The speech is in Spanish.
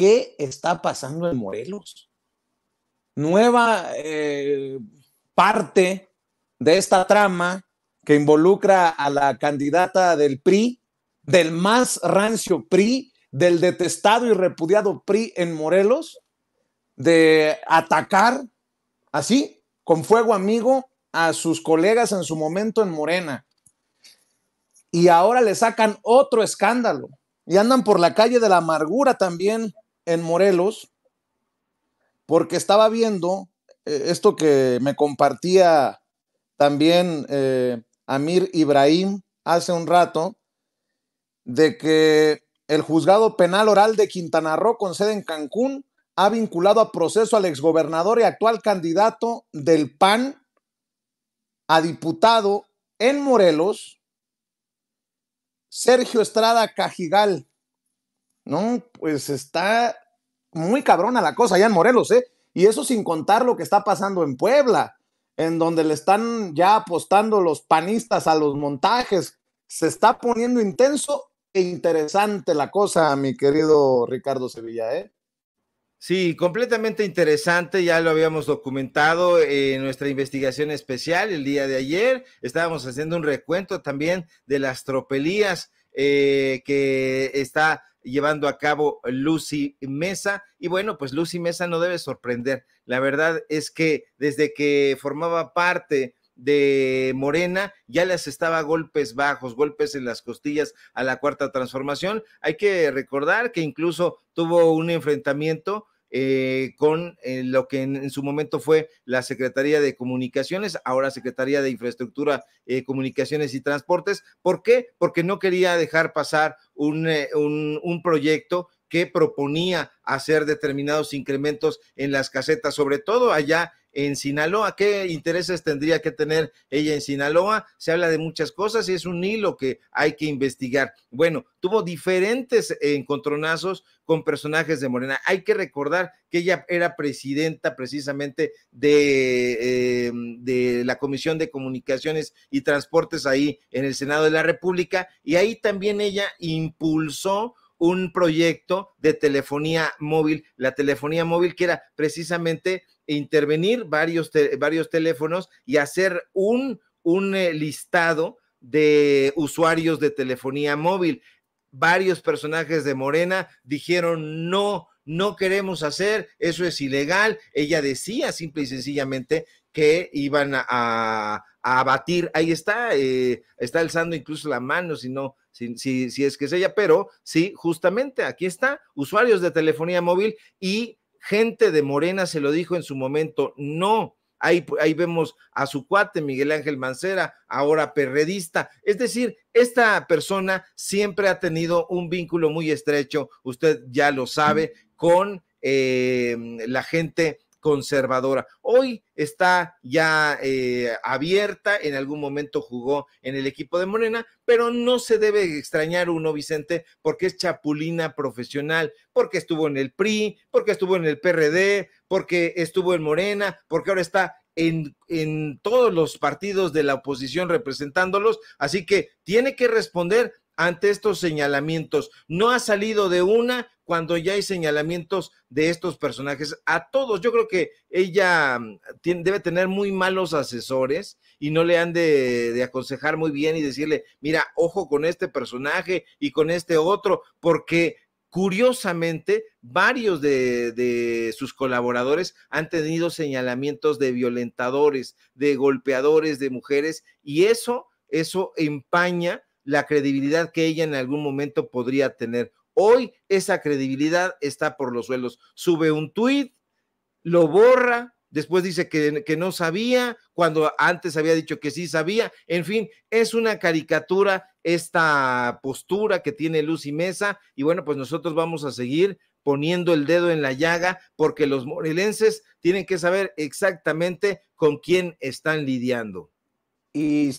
¿Qué está pasando en Morelos? Nueva eh, parte de esta trama que involucra a la candidata del PRI, del más rancio PRI, del detestado y repudiado PRI en Morelos, de atacar así, con fuego amigo, a sus colegas en su momento en Morena. Y ahora le sacan otro escándalo. Y andan por la calle de la amargura también en Morelos porque estaba viendo eh, esto que me compartía también eh, Amir Ibrahim hace un rato, de que el juzgado penal oral de Quintana Roo con sede en Cancún ha vinculado a proceso al exgobernador y actual candidato del PAN a diputado en Morelos, Sergio Estrada Cajigal. No, pues está muy cabrona la cosa allá en Morelos, ¿eh? Y eso sin contar lo que está pasando en Puebla, en donde le están ya apostando los panistas a los montajes. Se está poniendo intenso e interesante la cosa, mi querido Ricardo Sevilla, ¿eh? Sí, completamente interesante, ya lo habíamos documentado en nuestra investigación especial el día de ayer. Estábamos haciendo un recuento también de las tropelías eh, que está llevando a cabo Lucy Mesa. Y bueno, pues Lucy Mesa no debe sorprender. La verdad es que desde que formaba parte de Morena, ya les estaba golpes bajos, golpes en las costillas a la cuarta transformación. Hay que recordar que incluso tuvo un enfrentamiento eh, con eh, lo que en, su momento fue la Secretaría de Comunicaciones, ahora Secretaría de Infraestructura, eh, Comunicaciones y Transportes. ¿Por qué? Porque no quería dejar pasar un, un, un proyecto que proponía hacer determinados incrementos en las casetas, sobre todo allá en Sinaloa. ¿Qué intereses tendría que tener ella en Sinaloa? Se habla de muchas cosas y es un hilo que hay que investigar. Bueno, tuvo diferentes encontronazos con personajes de Morena. Hay que recordar que ella era presidenta precisamente de, eh, de la Comisión de Comunicaciones y Transportes ahí en el Senado de la República y ahí también ella impulsó un proyecto de telefonía móvil, la telefonía móvil que era precisamente intervenir varios, varios teléfonos y hacer un, un eh, listado de usuarios de telefonía móvil. Varios personajes de Morena dijeron no, no queremos hacer, eso es ilegal. Ella decía simple y sencillamente que iban a, a batir. Ahí está, eh, está alzando incluso la mano, si no, si, si, es que es ella, pero sí, justamente aquí está, usuarios de telefonía móvil y gente de Morena se lo dijo en su momento, no. Ahí, ahí, vemos a su cuate, Miguel Ángel Mancera, ahora perredista. Es decir, esta persona siempre ha tenido un vínculo muy estrecho, usted ya lo sabe, con eh, la gente conservadora. Hoy está ya eh, abierta, en algún momento jugó en el equipo de Morena, pero no se debe extrañar uno, Vicente, porque es chapulina profesional, porque estuvo en el PRI, porque estuvo en el PRD, porque estuvo en Morena, porque ahora está en, en, todos los partidos de la oposición representándolos, así que tiene que responder ante estos señalamientos. No ha salido de una cuando ya hay señalamientos de estos personajes. A todos, yo creo que ella mm, tiene, debe tener muy malos asesores y no le han de, aconsejar muy bien y decirle, mira, ojo con este personaje y con este otro, porque curiosamente varios de, de sus colaboradores han tenido señalamientos de violentadores, de golpeadores, de mujeres, y eso, eso empaña la credibilidad que ella en algún momento podría tener. Hoy esa credibilidad está por los suelos. Sube un tuit, lo borra, después dice que, no sabía, cuando antes había dicho que sí sabía. En fin, es una caricatura esta postura que tiene Luz y Mesa y bueno, pues nosotros vamos a seguir poniendo el dedo en la llaga porque los morelenses tienen que saber exactamente con quién están lidiando. Y